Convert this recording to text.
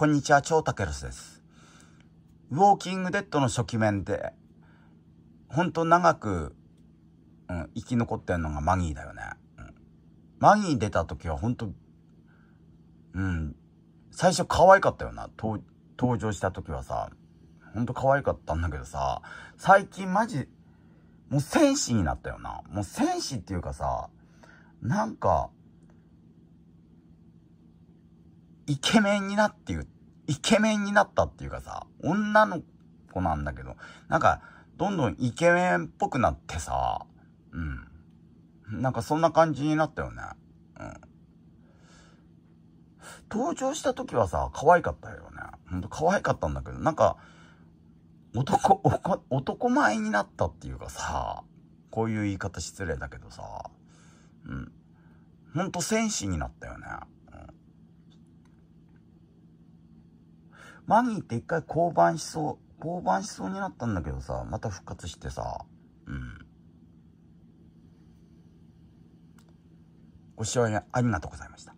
こんにちは、超たけるすです。ウォーキングデッドの初期面で、ほんと長く、うん、生き残ってんのがマギーだよね。うん、マギー出た時はほんと、うん、最初可愛かったよな。登場した時はさ、ほんと可愛かったんだけどさ、最近マジ、もう戦士になったよな。もう戦士っていうかさ、なんか、イケメンになっていう、イケメンになったっていうかさ、女の子なんだけど、なんか、どんどんイケメンっぽくなってさ、うん。なんかそんな感じになったよね。うん。登場した時はさ、可愛かったよね。ほんと可愛かったんだけど、なんか、男、男前になったっていうかさ、こういう言い方失礼だけどさ、うん。ほんと戦士になったよ。マギーって一回降板しそう、降板しそうになったんだけどさ、また復活してさ、うん。ご視聴ありがとうございました。